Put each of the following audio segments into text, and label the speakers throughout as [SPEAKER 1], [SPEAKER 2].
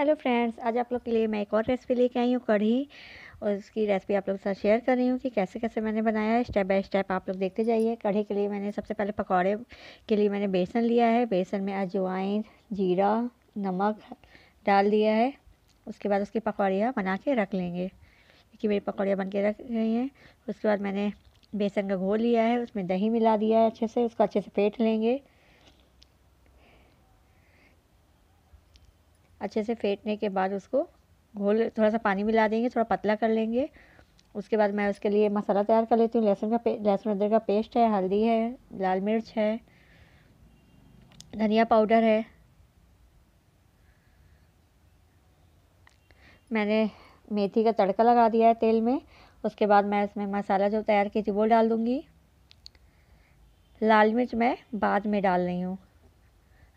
[SPEAKER 1] hello friends आज आप लोग के लिए मैं एक और रेसिपी लेके आई हूँ कढ़ी और उसकी रेसिपी आप लोग के साथ शेयर कर रही हूँ कि कैसे कैसे मैंने बनाया है स्टेप बाय स्टेप आप लोग देखते जाइए कढ़ी के लिए मैंने सबसे पहले पकौड़े के लिए मैंने बेसन लिया है बेसन में अजवाइन जीरा नमक डाल दिया है उसके बाद उसकी पकौड़ियाँ बना के रख लेंगे क्योंकि मेरी पकौड़ियाँ बन के रख गई हैं उसके बाद मैंने बेसन का घोल लिया है उसमें दही मिला दिया है अच्छे से उसको अच्छे से फेंट लेंगे अच्छे से फेंटने के बाद उसको घोल थोड़ा सा पानी मिला देंगे थोड़ा पतला कर लेंगे उसके बाद मैं उसके लिए मसाला तैयार कर लेती हूँ लहसुन का लहसुन अदरक का पेस्ट है हल्दी है लाल मिर्च है धनिया पाउडर है मैंने मेथी का तड़का लगा दिया है तेल में उसके बाद मैं इसमें मसाला जो तैयार की थी वो डाल दूँगी लाल मिर्च मैं बाद में डाल रही हूँ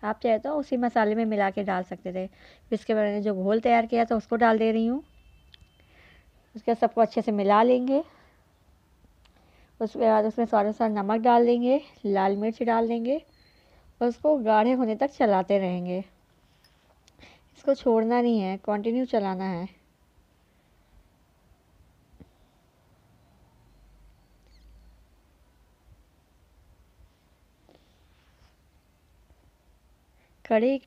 [SPEAKER 1] आप चाहे तो उसी मसाले में मिला के डाल सकते थे इसके इसके मैंने जो घोल तैयार किया था उसको डाल दे रही हूँ उसके बाद सबको अच्छे से मिला लेंगे उसके बाद उसमें स्वाद अनुसार नमक डाल देंगे लाल मिर्च डाल देंगे और उसको गाढ़े होने तक चलाते रहेंगे इसको छोड़ना नहीं है कंटिन्यू चलाना है कढ़ी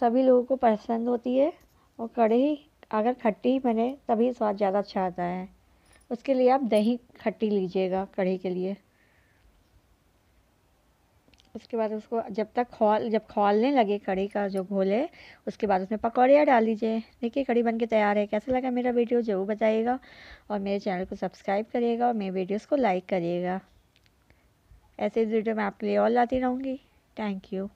[SPEAKER 1] सभी लोगों को पसंद होती है और कढ़ी अगर खट्टी बने तभी स्वाद ज़्यादा अच्छा आता है उसके लिए आप दही खट्टी लीजिएगा कढ़ी के लिए उसके बाद उसको जब तक खोल जब खोलने लगे कढ़ी का जो घोल है उसके बाद उसमें पकौड़ियाँ डाल दीजिए देखिए कढ़ी बन के तैयार है कैसा लगा मेरा वीडियो ज़रूर बताइएगा और मेरे चैनल को सब्सक्राइब करिएगा और मेरे वीडियोस को लाइक करिएगा ऐसे वीडियो मैं आपके लिए और लाती रहूँगी थैंक यू